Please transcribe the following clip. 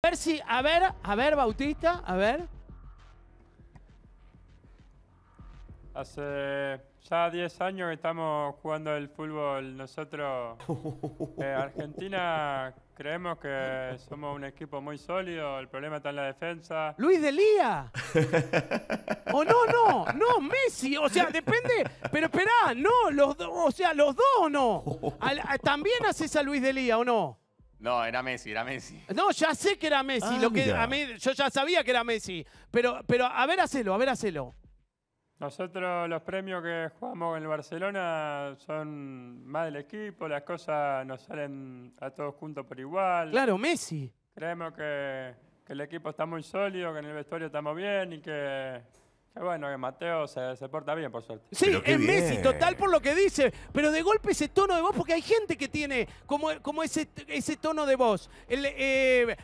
A ver si, a ver, a ver, Bautista, a ver. Hace ya 10 años que estamos jugando el fútbol nosotros. Eh, Argentina creemos que somos un equipo muy sólido, el problema está en la defensa. Luis Lía, o no, no, no, Messi, o sea, depende, pero esperá, no, los dos, o sea, los dos o no. también haces a Luis Lía, o no. No, era Messi, era Messi. No, ya sé que era Messi. Ah, lo que, a yo ya sabía que era Messi. Pero, pero a ver, hacelo, a ver, hacelo. Nosotros los premios que jugamos en el Barcelona son más del equipo, las cosas nos salen a todos juntos por igual. Claro, Messi. Creemos que, que el equipo está muy sólido, que en el vestuario estamos bien y que bueno, que Mateo se, porta bien, por suerte. Sí, es Messi total por lo que dice. Pero de golpe ese tono de voz, porque hay gente que tiene como, como ese, ese tono de voz. El, eh,